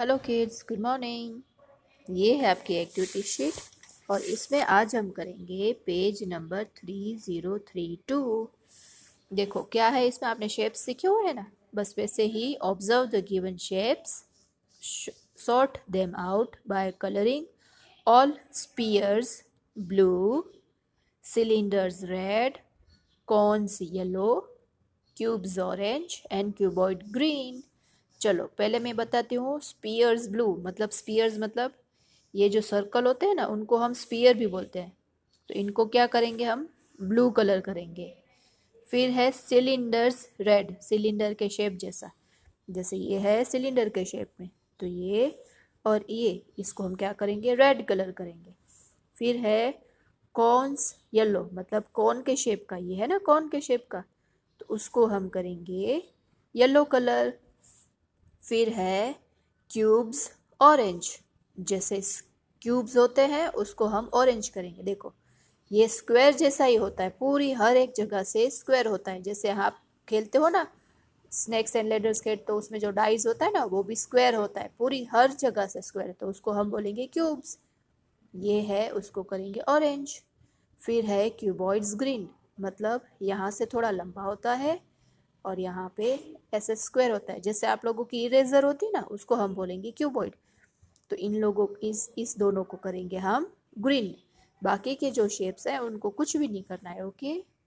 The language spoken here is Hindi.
हेलो किड्स गुड मॉर्निंग ये है आपकी एक्टिविटी शीट और इसमें आज हम करेंगे page number three zero three two देखो क्या है इसमें आपने शेप्स सीखे हुए हैं ना बस वैसे ही observe the given shapes sort them out by colouring all spheres blue cylinders red cones yellow cubes orange and cuboid green चलो पहले मैं बताती हूँ स्पीयर्स ब्लू मतलब स्पीयर्स मतलब ये जो सर्कल होते हैं ना उनको हम स्पीयर भी बोलते हैं तो इनको क्या करेंगे हम ब्लू कलर करेंगे फिर है सिलेंडर्स रेड सिलेंडर के शेप जैसा जैसे ये है सिलेंडर के शेप में तो ये और ये इसको हम क्या करेंगे रेड कलर करेंगे फिर है कॉन्स येलो मतलब कौन के शेप का ये है ना कौन के शेप का तो उसको हम करेंगे येलो कलर फिर है क्यूब्स ऑरेंज जैसे क्यूब्स होते हैं उसको हम ऑरेंज करेंगे देखो ये स्क्वायर जैसा ही होता है पूरी हर एक जगह से स्क्वायर होता है जैसे आप खेलते हो ना स्नैक्स एंड लेडर्स खेल तो उसमें जो डाइज होता है ना वो भी स्क्वायर होता है पूरी हर जगह से स्क्वायर तो उसको हम बोलेंगे क्यूब्स ये है उसको करेंगे ऑरेंज फिर है क्यूबॉइड्स ग्रीन मतलब यहाँ से थोड़ा लंबा होता है और यहाँ पे ऐसे स्क्वायर होता है जैसे आप लोगों की इरेजर होती है ना उसको हम बोलेंगे क्यूबॉइड तो इन लोगों इस इस दोनों को करेंगे हम ग्रीन बाकी के जो शेप्स हैं उनको कुछ भी नहीं करना है ओके